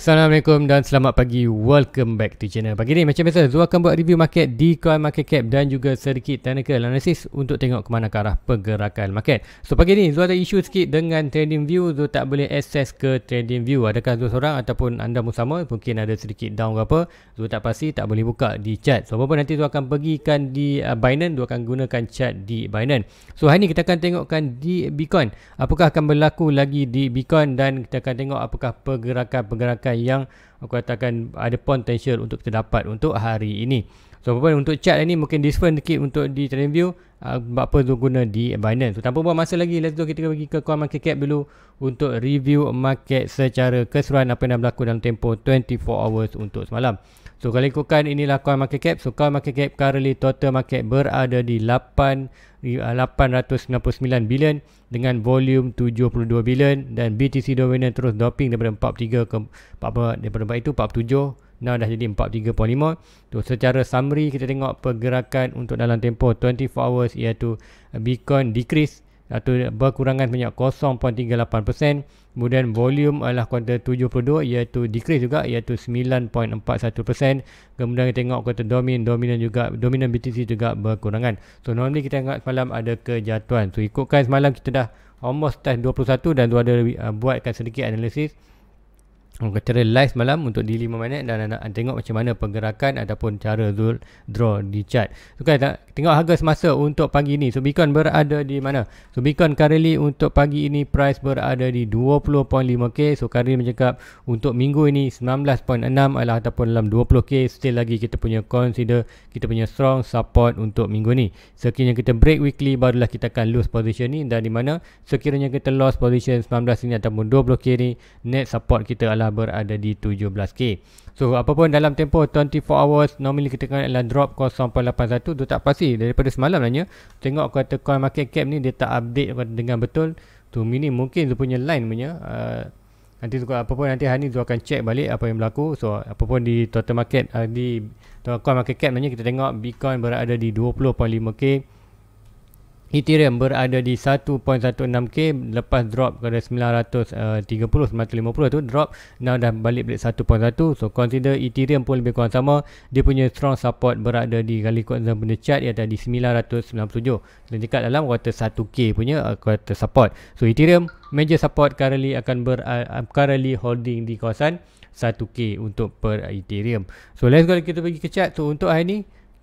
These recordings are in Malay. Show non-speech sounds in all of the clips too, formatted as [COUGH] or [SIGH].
Assalamualaikum dan selamat pagi. Welcome back to channel. Pagi ni macam biasa, Zul akan buat review market di Coin Market Cap dan juga sedikit technical analysis untuk tengok ke mana ke arah pergerakan market. So pagi ni Zul ada isu sikit dengan trading view. Zul tak boleh access ke trading view. Adakah Zul seorang ataupun anda bersama mungkin ada sedikit down ke apa. Zul tak pasti tak boleh buka di chat. So apa-apa nanti Zul akan pergikan di uh, Binance. Zul akan gunakan chat di Binance. So hari ni kita akan tengokkan di Bitcoin. Apakah akan berlaku lagi di Bitcoin dan kita akan tengok apakah pergerakan-pergerakan pergerakan yang aku katakan ada potential untuk kita dapat untuk hari ini. So apa pun untuk chart ni mungkin different sikit untuk di trend view uh, apa tu guna di Binance. So tanpa buang masa lagi let's go kita pergi ke coin market cap dulu untuk review market secara keseluruhan apa yang dah berlaku dalam tempo 24 hours untuk semalam. So kalau ikutkan inilah coin market cap. So coin market cap currently total market berada di 8 899 eh, bilion dengan volume 72 bilion dan BTC dominant terus dropping daripada 43 ke apa daripada itu 47 Now dah jadi 43.5 tu secara summary kita tengok pergerakan untuk dalam tempoh 24 hours iaitu Bitcoin decrease atau berkurangan banyak 0.38% kemudian volume adalah kuantar 72 iaitu decrease juga iaitu 9.41% kemudian kita tengok kuantar domin dominan juga dominan BTC juga berkurangan so normally kita tengok semalam ada kejatuhan so ikutkan semalam kita dah almost test 21 dan tu ada uh, buatkan sedikit analisis Orang kata live malam untuk di 5 minit dan nak tengok macam mana pergerakan ataupun cara Zul draw di chart. So kan tengok harga semasa untuk pagi ini. So Bitcoin berada di mana? So Bitcoin currently untuk pagi ini price berada di 20.5k. So currently mencakap untuk minggu ini 19.6 adalah ataupun dalam 20k. Still lagi kita punya consider kita punya strong support untuk minggu ini. Sekiranya kita break weekly barulah kita akan lose position ini dan di mana sekiranya kita lost position 19 ini ataupun 20k ini net support kita adalah berada di 17k. So apapun dalam tempoh 24 hours normally kita kena adalah drop 0.81 tu tak pasti daripada semalam nanya tengok kata coin market cap ni dia tak update dengan betul tu mini mungkin tu punya line punya uh, nanti tu apa pun nanti hari ni tu akan check balik apa yang berlaku so apapun di total market uh, di total coin market cap nanya kita tengok Bitcoin berada di 20.5k Ethereum berada di 1.16k lepas drop ke 930 950 tu drop now dah balik balik 1.1 so consider Ethereum pun lebih kurang sama dia punya strong support berada di kali kot zaman benda chart iaitu di 997 dan dekat dalam quarter 1k punya eh, quarter support so Ethereum major support currently akan ber eh, currently holding di kawasan 1k untuk per Ethereum so let's go kita pergi ke chart so untuk hari ni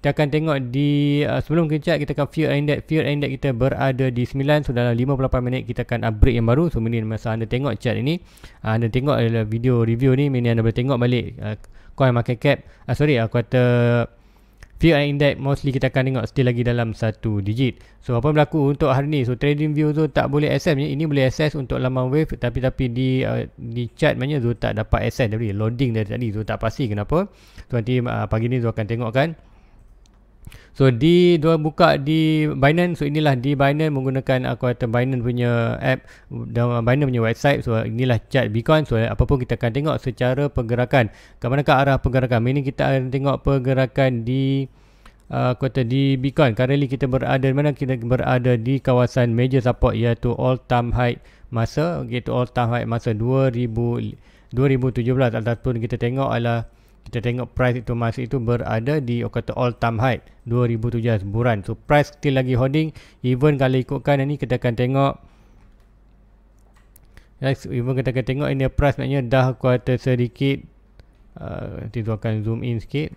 kita akan tengok di uh, sebelum kita chat kita akan fear index fear index kita berada di 9 sudah so dalam 58 minit kita akan upgrade yang baru so minit masa anda tengok chat ini uh, anda tengok adalah video review ni minit anda boleh tengok balik uh, coin market cap uh, sorry uh, quarter Fear index mostly kita akan tengok still lagi dalam satu digit. So apa berlaku untuk hari ni? So trading view tu tak boleh access ni. Ini boleh access untuk laman wave tapi tapi di uh, di chat maknanya tu tak dapat access dari loading dari tadi. tu tak pasti kenapa. So nanti uh, pagi ni tu akan tengok kan. So di dua buka di Binance so inilah di Binance menggunakan aku kata Binance punya app dan Binance punya website so inilah chart Bitcoin so apa pun kita akan tengok secara pergerakan ke manakah arah pergerakan ini kita akan tengok pergerakan di uh, aku kata di Bitcoin currently kita berada di mana kita berada di kawasan major support iaitu all time high masa iaitu all time high masa 2000 2017 ataupun kita tengok adalah kita tengok price itu masih itu berada di kata all time high 2700 buran so price still lagi holding even kalau ikutkan ini kita akan tengok Next, even kita akan tengok ini price maknanya dah kuat sedikit uh, nanti tu akan zoom in sikit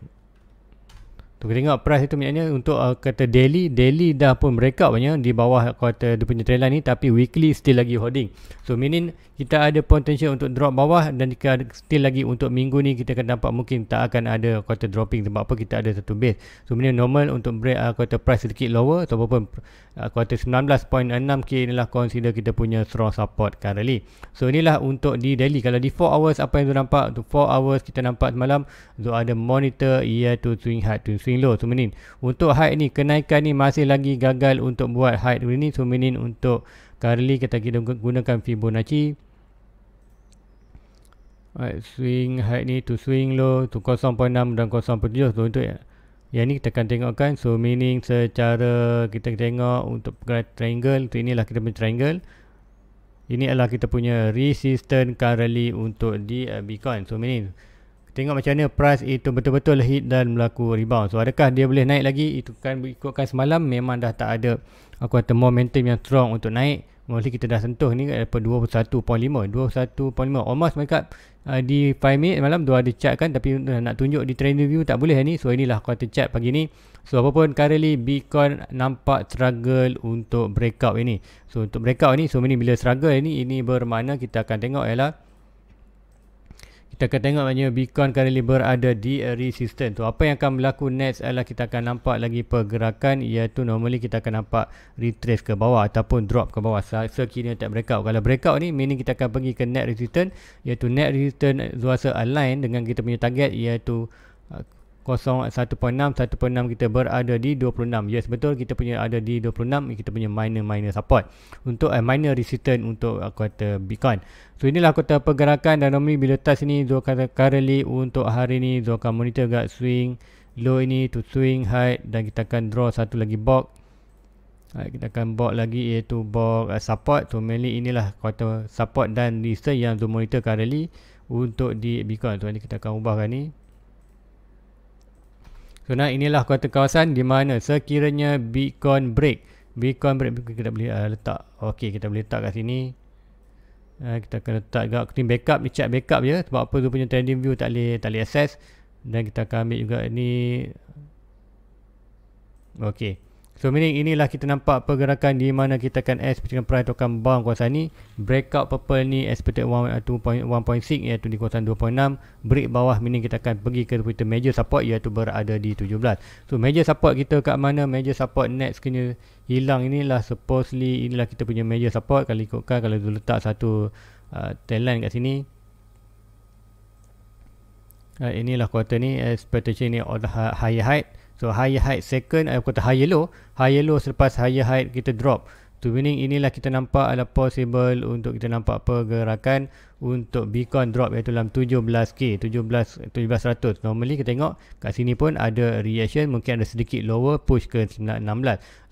tu kita tengok price itu maknanya untuk uh, kata daily daily dah pun breakout maknanya di bawah kuat dia punya trailer ni tapi weekly still lagi holding so meaning kita ada potential untuk drop bawah dan jika ada still lagi untuk minggu ni kita akan dapat mungkin tak akan ada quarter dropping sebab apa kita ada satu base. So benda normal untuk break uh, quarter price sedikit lower ataupun uh, quarter 19.6k inilah consider kita punya strong support currently. So inilah untuk di daily. Kalau di 4 hours apa yang tu nampak? Untuk 4 hours kita nampak semalam tu ada monitor iaitu swing high to swing low. So menin untuk high ni kenaikan ni masih lagi gagal untuk buat high ni. So menin untuk Currently kita gunakan Fibonacci Right, swing height ni to swing low to 0.6 dan 0.7 tu untuk ya. yang ni kita akan tengokkan so meaning secara kita tengok untuk triangle untuk inilah kita punya triangle ini adalah kita punya resistance currently untuk di uh, Bitcoin so meaning tengok macam mana price itu betul-betul hit dan berlaku rebound so adakah dia boleh naik lagi itu kan ikutkan semalam memang dah tak ada aku kata momentum yang strong untuk naik mostly kita dah sentuh ni daripada 21.5 21.5 almost mereka uh, di 5 minit malam dua ada chart kan tapi uh, nak tunjuk di trend view tak boleh eh, ni so inilah quarter chart pagi ni so apa pun currently Bitcoin nampak struggle untuk breakout ini so untuk breakout ni so ini bila struggle ini ini bermakna kita akan tengok ialah kita akan tengok maknanya Bitcoin currently berada di resistance tu. Apa yang akan berlaku next adalah kita akan nampak lagi pergerakan iaitu normally kita akan nampak retrace ke bawah ataupun drop ke bawah sekiranya tak breakout. Kalau breakout ni meaning kita akan pergi ke net resistance iaitu net resistance zuasa align dengan kita punya target iaitu uh, 0.6, 1.6 kita berada di 26. Yes, betul kita punya ada di 26, kita punya minor-minor support. Untuk eh, minor resistance untuk uh, kuota Bitcoin. So, inilah kuota pergerakan dan normally bila test ni, dua kata currently untuk hari ni, dua akan monitor agak swing low ini to swing high dan kita akan draw satu lagi box. Right, eh, kita akan box lagi iaitu box uh, support. So, mainly inilah kuota support dan resistance yang Zoom monitor currently untuk di Bitcoin. So, nanti kita akan ubahkan ni. Kerana inilah kota kawasan di mana sekiranya Bitcoin break. Bitcoin break kita boleh uh, letak. Okey, kita boleh letak kat sini. Uh, kita akan letak juga clean backup. Ni check backup je. Sebab apa tu punya trading view tak boleh, tak boleh access. Dan kita akan ambil juga ni. Okey. So meaning inilah kita nampak pergerakan di mana kita akan S dengan price token bank kuasa ni breakout purple ni expected 1.6 iaitu di kuasa 2.6 break bawah meaning kita akan pergi ke kita major support iaitu berada di 17. So major support kita kat mana major support next kena hilang inilah supposedly inilah kita punya major support kalau ikutkan kalau dulu letak satu uh, talent kat sini uh, inilah kuarter ni expectation ni high high So higher high second aku kata higher low, higher low selepas higher high kita drop. To winning inilah kita nampak ada possible untuk kita nampak pergerakan untuk Bitcoin drop iaitu dalam 17k, 17 1700. Normally kita tengok kat sini pun ada reaction mungkin ada sedikit lower push ke 16.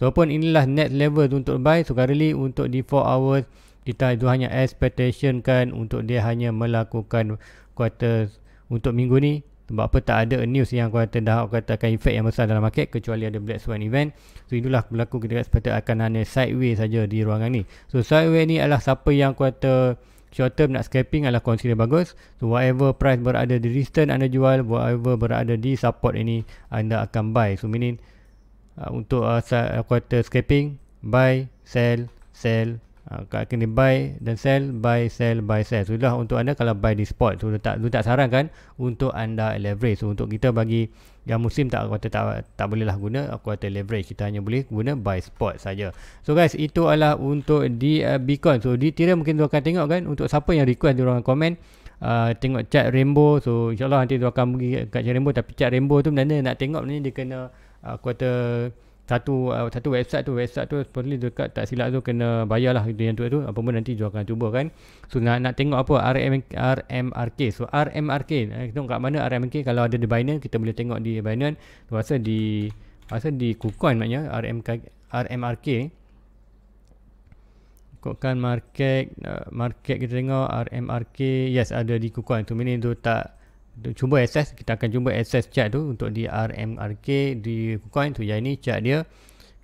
So pun inilah net level untuk buy so currently untuk di 4 hours kita itu hanya expectation kan untuk dia hanya melakukan quarter untuk minggu ni sebab apa tak ada news yang aku kata dah aku katakan efek yang besar dalam market kecuali ada black swan event so itulah berlaku kita kata seperti akan hanya sideways saja di ruangan ni so sideways ni adalah siapa yang aku kata short term nak scalping adalah consider bagus so whatever price berada di resistance anda jual whatever berada di support ini anda akan buy so meaning uh, untuk uh, aku kata scalping buy sell sell uh, kena buy dan sell buy sell buy sell sudah so, untuk anda kalau buy di spot tu so, tak tu tak sarankan untuk anda leverage so, untuk kita bagi yang musim tak aku kata tak tak bolehlah guna aku kata leverage kita hanya boleh guna buy spot saja so guys itu adalah untuk di uh, eh, Bitcoin so di Ethereum mungkin tuan akan tengok kan untuk siapa yang request di ruangan komen Uh, tengok chat rainbow so insyaAllah nanti tu akan pergi kat chat rainbow tapi chat rainbow tu benda nak tengok ni dia kena uh, kata satu uh, satu website tu website tu probably dekat tak silap tu kena bayar lah yang tu, tu apa pun nanti jual akan cuba kan so nak nak tengok apa RM, RMRK so RMRK eh, tengok kat mana RMRK kalau ada di Binance kita boleh tengok di Binance rasa di rasa di KuCoin maknanya RMK, RMRK KuCoin market uh, market kita tengok RMRK yes ada di KuCoin tu so, ni tu tak cuba access kita akan cuba access chart tu untuk di RMRK di KuCoin tu yang ini chart dia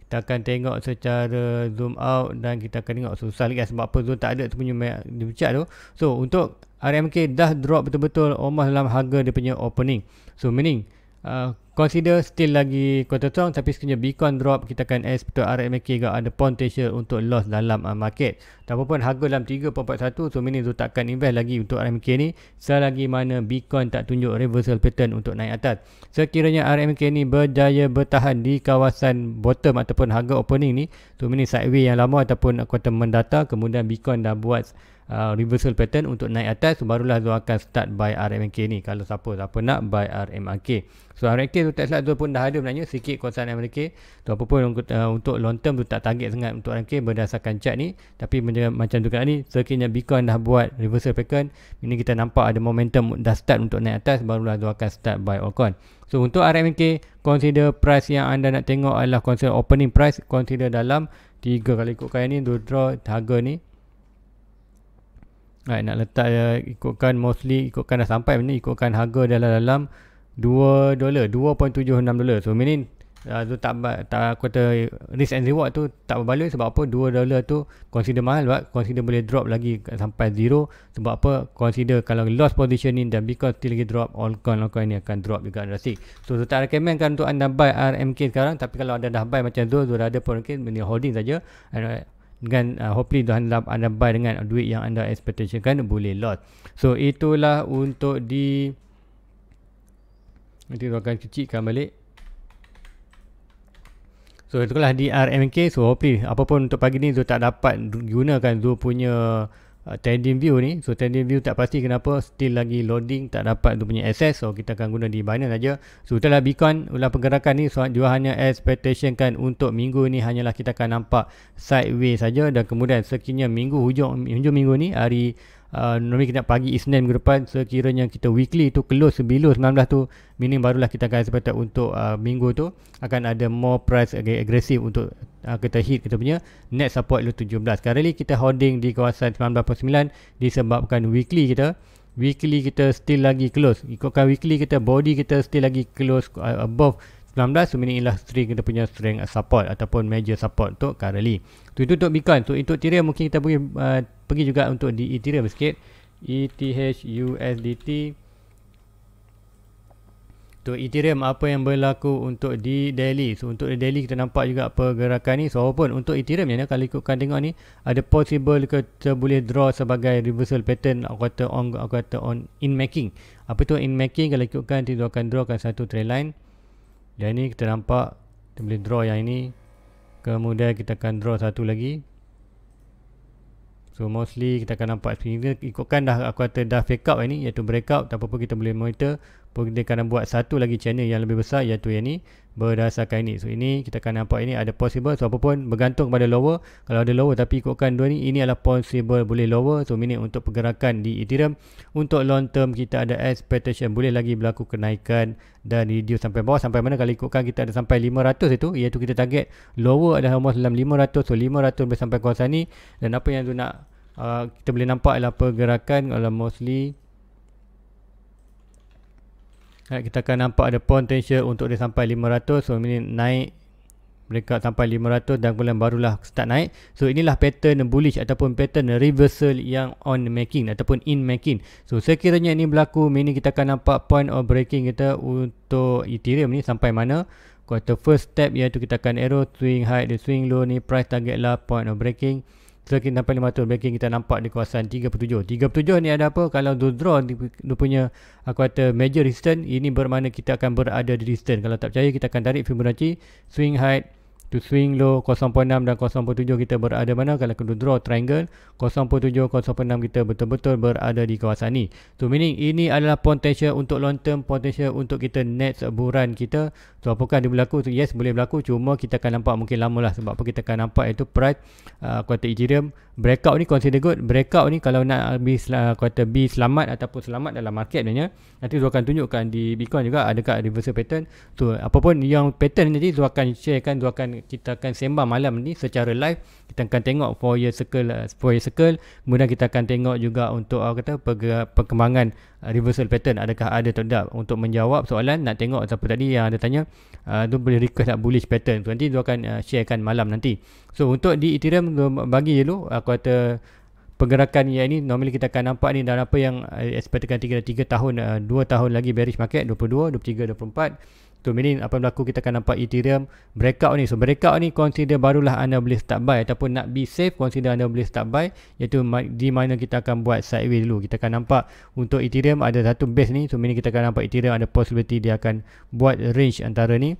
kita akan tengok secara zoom out dan kita akan tengok susah lagi sebab apa zoom tak ada tu punya chart tu so untuk RMK dah drop betul-betul almost dalam harga dia punya opening so meaning uh, consider still lagi quarter strong tapi sekiranya Bitcoin drop kita akan S betul RMK juga ada potential untuk loss dalam uh, market tak apa pun harga dalam 3.41 so mini tu takkan invest lagi untuk RMK ni selagi mana Bitcoin tak tunjuk reversal pattern untuk naik atas sekiranya RMK ni berjaya bertahan di kawasan bottom ataupun harga opening ni so mini sideway yang lama ataupun quarter mendata kemudian Bitcoin dah buat uh, reversal pattern untuk naik atas barulah zone akan start buy RMK ni kalau siapa-siapa nak buy RMK so RMK tu tak salah pun dah ada sebenarnya sikit kawasan RMK tu apa pun uh, untuk long term tu tak target sangat untuk RMK berdasarkan chart ni tapi macam macam tu kan ni sekiranya Bitcoin dah buat reversal pattern ini kita nampak ada momentum dah start untuk naik atas barulah zone akan start buy altcoin so untuk RMK consider price yang anda nak tengok adalah consider opening price consider dalam tiga kali ikutkan ni draw harga ni Right, nak letak uh, ikutkan mostly ikutkan dah sampai ni ikutkan harga dalam dalam 2 dolar 2.76 dolar so meaning uh, tu tak tak aku kata risk and reward tu tak berbaloi sebab apa 2 dolar tu consider mahal sebab consider boleh drop lagi sampai zero sebab apa consider kalau lost position ni dan because still lagi drop all coin all coin ni akan drop juga drastic so tu tak recommend kan untuk anda buy RMK sekarang tapi kalau anda dah buy macam tu tu dah ada pun mungkin okay, holding saja and, uh, dengan uh, hopefully dah anda, anda buy dengan duit yang anda expectation kan boleh lot. So itulah untuk di nanti saya akan kecilkan balik. So itulah di RMK. So hopefully apapun untuk pagi ni Zul tak dapat gunakan Zul punya uh, trending view ni so trending view tak pasti kenapa still lagi loading tak dapat tu punya access so kita akan guna di Binance saja so itulah Bitcoin ulah pergerakan ni so dia hanya expectation kan untuk minggu ni hanyalah kita akan nampak sideways saja dan kemudian sekiranya minggu hujung hujung minggu ni hari uh, normally kita pagi Isnin minggu depan sekiranya kita weekly itu close 9 19 tu meaning barulah kita akan sepatutnya untuk uh, minggu tu akan ada more price agak agresif untuk uh, kita hit kita punya net support low 17 sekarang ni kita holding di kawasan 19.9 disebabkan weekly kita weekly kita still lagi close ikutkan weekly kita body kita still lagi close uh, above 19 inilah string kita punya string support ataupun major support untuk currently tu itu untuk Bitcoin Tu untuk Ethereum mungkin kita boleh uh, pergi juga untuk di Ethereum sikit ETH USDT Tu Ethereum apa yang berlaku untuk di daily so untuk di daily kita nampak juga pergerakan ni so walaupun untuk Ethereum ni kalau ikutkan tengok ni ada possible kita boleh draw sebagai reversal pattern aku kata on aku kata on in making apa tu in making kalau ikutkan kita akan draw satu trend line yang ini kita nampak Kita boleh draw yang ini Kemudian kita akan draw satu lagi So mostly kita akan nampak screen ini Ikutkan dah aku kata dah fake up ini Iaitu breakout. up apa-apa kita boleh monitor kita akan buat satu lagi channel yang lebih besar iaitu yang ni berdasarkan ini. So ini kita akan nampak ini ada possible. So apapun bergantung pada lower. Kalau ada lower tapi ikutkan dua ni ini adalah possible boleh lower. So minit untuk pergerakan di Ethereum. Untuk long term kita ada expectation boleh lagi berlaku kenaikan dan reduce sampai bawah. Sampai mana kalau ikutkan kita ada sampai 500 itu iaitu kita target lower adalah almost dalam 500. So 500 boleh sampai kawasan ni. Dan apa yang tu nak uh, kita boleh nampak adalah pergerakan kalau mostly Right, eh, kita akan nampak ada potential untuk dia sampai 500. So ini naik mereka sampai 500 dan kemudian barulah start naik. So inilah pattern bullish ataupun pattern reversal yang on making ataupun in making. So sekiranya ini berlaku, mini kita akan nampak point of breaking kita untuk Ethereum ni sampai mana. Quarter first step iaitu kita akan arrow swing high the swing low ni price target lah point of breaking. Selagi sampai 5 tahun Banking kita nampak di kawasan 37 37 ni ada apa Kalau dia draw Dia punya Aku kata major resistance Ini bermakna kita akan berada di resistance Kalau tak percaya kita akan tarik Fibonacci Swing height to swing low 0.6 dan 0.7 kita berada mana kalau kita draw triangle 0.7 0.6 kita betul-betul berada di kawasan ni so meaning ini adalah potential untuk long term potential untuk kita net seburan kita so apakah dia berlaku so, yes boleh berlaku cuma kita akan nampak mungkin lama lah sebab apa kita akan nampak iaitu price uh, kuartal uh, ethereum breakout ni consider good breakout ni kalau nak uh, kuartal B selamat ataupun selamat dalam market sebenarnya nanti saya akan tunjukkan di bitcoin juga adakah reversal pattern so apapun yang pattern nanti saya akan sharekan saya akan kita akan sembang malam ni secara live kita akan tengok four year circle eh, four year circle kemudian kita akan tengok juga untuk uh, kata perkembangan uh, reversal pattern adakah ada atau tidak untuk menjawab soalan nak tengok siapa tadi yang ada tanya uh, eh, tu boleh request nak lah bullish pattern so, nanti tu akan uh, sharekan malam nanti so untuk di ethereum tu bagi dulu aku kata pergerakan yang ini normally kita akan nampak ni dalam apa yang uh, expectkan 3 3 tahun 2 tahun lagi bearish market 22 23 24 So meaning apa berlaku kita akan nampak Ethereum breakout ni. So breakout ni consider barulah anda boleh start buy ataupun nak be safe consider anda boleh start buy iaitu di mana kita akan buat sideways dulu. Kita akan nampak untuk Ethereum ada satu base ni. So meaning kita akan nampak Ethereum ada possibility dia akan buat range antara ni.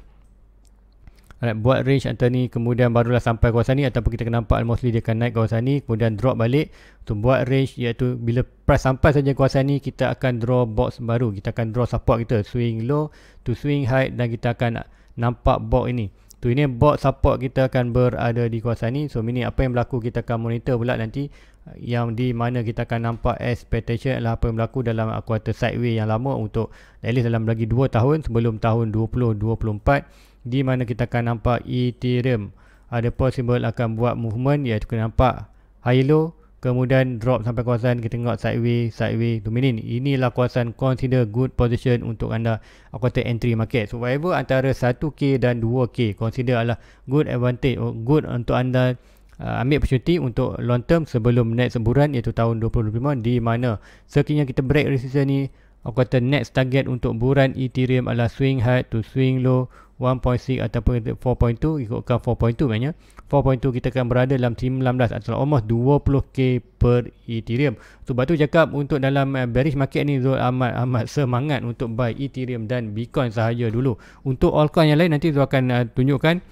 Alright, buat range antara ni kemudian barulah sampai kawasan ni ataupun kita akan nampak mostly dia akan naik kawasan ni kemudian drop balik untuk buat range iaitu bila price sampai saja kawasan ni kita akan draw box baru kita akan draw support kita swing low to swing high dan kita akan nampak box ini So ini box support kita akan berada di kawasan ni. So ini apa yang berlaku kita akan monitor pula nanti yang di mana kita akan nampak expectation adalah apa yang berlaku dalam quarter sideway yang lama untuk at least dalam lagi 2 tahun sebelum tahun 2024 di mana kita akan nampak Ethereum ada possible akan buat movement iaitu kita nampak high low kemudian drop sampai kawasan kita tengok sideways sideways dominin inilah kawasan consider good position untuk anda aku kata entry market so whatever antara 1k dan 2k consider adalah good advantage or oh, good untuk anda Uh, ambil percuti untuk long term sebelum next semburan iaitu tahun 2025 di mana sekiranya kita break resistance ni aku kata next target untuk buran Ethereum adalah swing high to swing low 1.6 ataupun 4.2 ikutkan 4.2 maknanya 4.2 kita akan berada dalam 19 atau almost 20k per Ethereum. Sebab tu cakap untuk dalam eh, bearish market ni Zul amat amat semangat untuk buy Ethereum dan Bitcoin sahaja dulu. Untuk altcoin yang lain nanti Zul akan uh, tunjukkan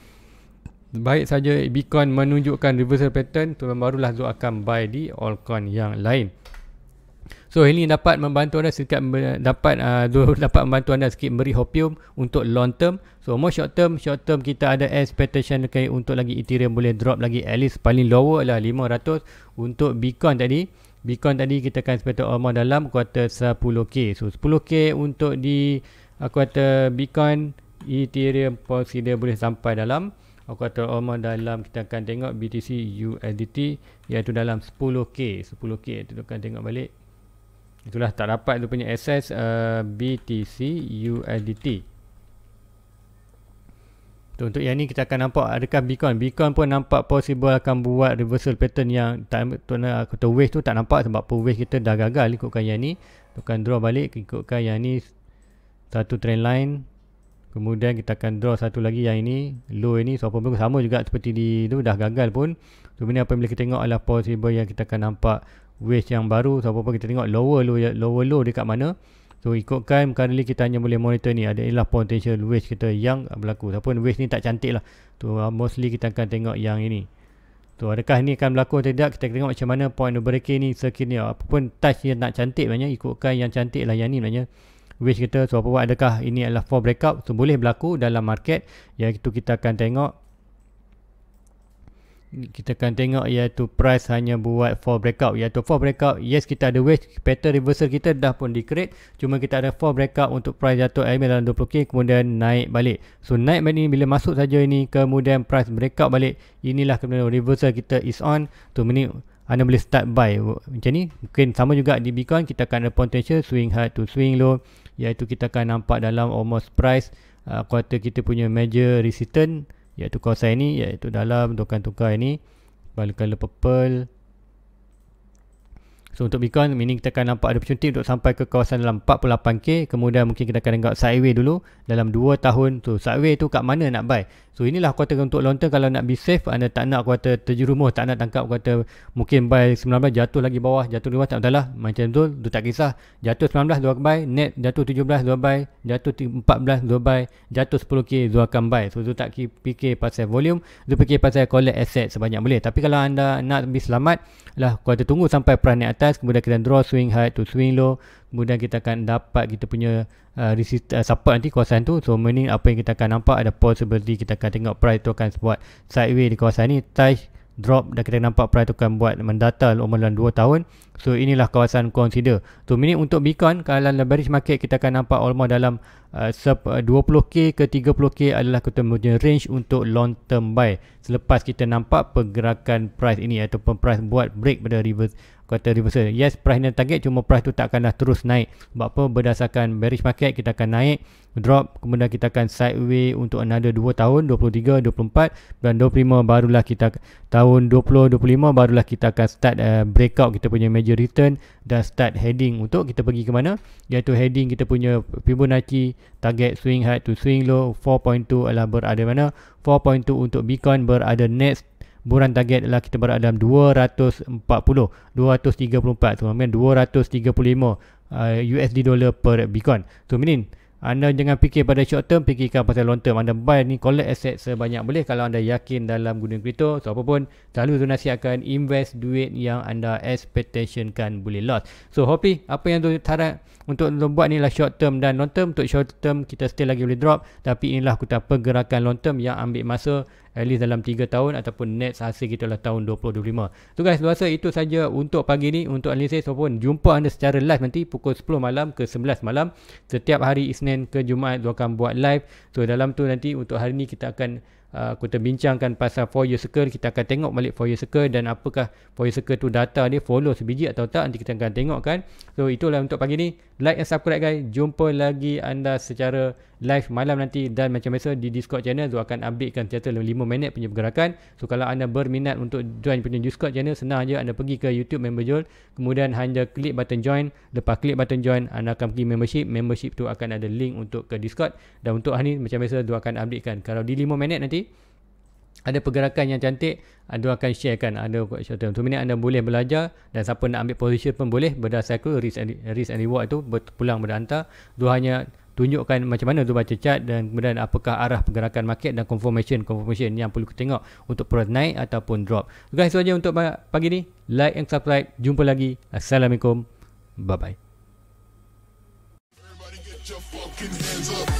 baik saja Bitcoin menunjukkan reversal pattern tu barulah Zul akan buy di altcoin yang lain. So ini dapat membantu anda sikit dapat uh, [LAUGHS] dapat membantu anda sikit beri hopium untuk long term. So more short term, short term kita ada expectation okay, untuk lagi Ethereum boleh drop lagi at least paling lower lah 500 untuk Bitcoin tadi. Bitcoin tadi kita akan expected almost dalam quarter 10k. So 10k untuk di aku ah, kata Bitcoin Ethereum Poseidon boleh sampai dalam aku ah, kata almost dalam kita akan tengok BTC USDT iaitu dalam 10k 10k kita akan tengok balik itulah tak dapat tu punya access uh, BTC USDT so, untuk yang ni kita akan nampak adakah Bitcoin Bitcoin pun nampak possible akan buat reversal pattern yang time to wave tu tak nampak sebab pull wave kita dah gagal ikutkan yang ni tukan draw balik ikutkan yang ni satu trend line kemudian kita akan draw satu lagi yang ini low ini so apa sama juga seperti di tu dah gagal pun so ini apa yang kita tengok adalah possible yang kita akan nampak wave yang baru so apa-apa kita tengok lower low ya, lower low dekat mana so ikutkan currently kita hanya boleh monitor ni ada ialah potential wave kita yang berlaku ataupun wave ni tak cantik lah tu so, uh, mostly kita akan tengok yang ini tu so, adakah ni akan berlaku atau tidak kita tengok macam mana point of breaking ni circuit ni apa pun touch yang nak cantik banyak ikutkan yang cantik lah yang ni maknanya wave kita so apa-apa adakah ini adalah for breakout so boleh berlaku dalam market yang itu kita akan tengok kita akan tengok iaitu price hanya buat for breakout iaitu for breakout yes kita ada wedge pattern reversal kita dah pun di create cuma kita ada for breakout untuk price jatuh EMA dalam 20k kemudian naik balik so naik balik ni bila masuk saja ini kemudian price breakout balik inilah kemudian reversal kita is on tu menit anda boleh start buy macam ni mungkin sama juga di Bitcoin kita akan ada potential swing high to swing low iaitu kita akan nampak dalam almost price uh, quarter kita punya major resistance iaitu kawasan ini iaitu dalam tukar-tukar ini balik warna purple So untuk Bitcoin meaning kita akan nampak ada opportunity untuk sampai ke kawasan dalam 48k kemudian mungkin kita akan tengok sideway dulu dalam 2 tahun tu so, sideway tu kat mana nak buy. So inilah kuota untuk long term kalau nak be safe anda tak nak kuota terjerumus tak nak tangkap kuota mungkin buy 19 jatuh lagi bawah jatuh lebih tak adalah macam tu tu tak kisah jatuh 19 dua buy net jatuh 17 dua buy jatuh 14 dua buy jatuh 10k dua akan buy. So tu tak fikir pasal volume tu fikir pasal collect asset sebanyak boleh tapi kalau anda nak be selamat lah kuota tunggu sampai price atas atas kemudian kita draw swing high to swing low kemudian kita akan dapat kita punya uh, uh, support nanti kawasan tu so meaning apa yang kita akan nampak ada possibility kita akan tengok price tu akan buat sideways di kawasan ni touch drop dan kita nampak price tu akan buat mendata dalam 2 tahun so inilah kawasan consider so meaning untuk beacon. kalau dalam bearish market kita akan nampak almost dalam uh, 20k uh, ke 30k adalah kita punya range untuk long term buy selepas kita nampak pergerakan price ini ataupun price buat break pada reverse kata reversal. Yes, price dan target cuma price tu tak akanlah terus naik. Sebab apa? Berdasarkan bearish market kita akan naik, drop, kemudian kita akan sideway untuk another 2 tahun, 23, 24 dan 25 barulah kita tahun 20, 25 barulah kita akan start uh, breakout kita punya major return dan start heading untuk kita pergi ke mana? Iaitu heading kita punya Fibonacci target swing high to swing low 4.2 adalah berada mana? 4.2 untuk Bitcoin berada next buran target adalah kita berada dalam 240 234 so maknanya 235 USD uh, dollar per Bitcoin so minin anda jangan fikir pada short term fikirkan pasal long term anda buy ni collect aset sebanyak boleh kalau anda yakin dalam guna kripto so apa pun selalu tu nasihatkan invest duit yang anda expectationkan boleh loss so hopi apa yang tu tarak untuk long buat inilah short term dan long term untuk short term kita still lagi boleh drop tapi inilah kita pergerakan long term yang ambil masa at least dalam 3 tahun ataupun next hasil kita lah tahun 2025 Tu guys luasa itu saja untuk pagi ni untuk analisis ataupun jumpa anda secara live nanti pukul 10 malam ke 11 malam setiap hari Isnin ke Jumaat dua akan buat live so dalam tu nanti untuk hari ni kita akan Ah, kita bincangkan pasal four year circle kita akan tengok balik four year circle dan apakah four year circle tu data dia follow sebiji atau tak nanti kita akan tengok kan so itulah untuk pagi ni like and subscribe guys jumpa lagi anda secara live malam nanti dan macam biasa di Discord channel tu akan updatekan dalam 5 minit punya pergerakan. So kalau anda berminat untuk join punya Discord channel senang aja anda pergi ke YouTube member Joel kemudian hanya klik button join. Lepas klik button join anda akan pergi membership. Membership tu akan ada link untuk ke Discord dan untuk hari ni macam biasa tu akan updatekan. Kalau di 5 minit nanti ada pergerakan yang cantik anda ah, akan sharekan ah, ada short term tu minit anda boleh belajar dan siapa nak ambil position pun boleh berdasarkan risk and, risk and reward tu berpulang berhantar tu hanya tunjukkan macam mana tu baca cat dan kemudian apakah arah pergerakan market dan confirmation confirmation yang perlu kita tengok untuk perut naik ataupun drop. Guys itu saja untuk pagi ni. Like and subscribe. Jumpa lagi. Assalamualaikum. Bye bye.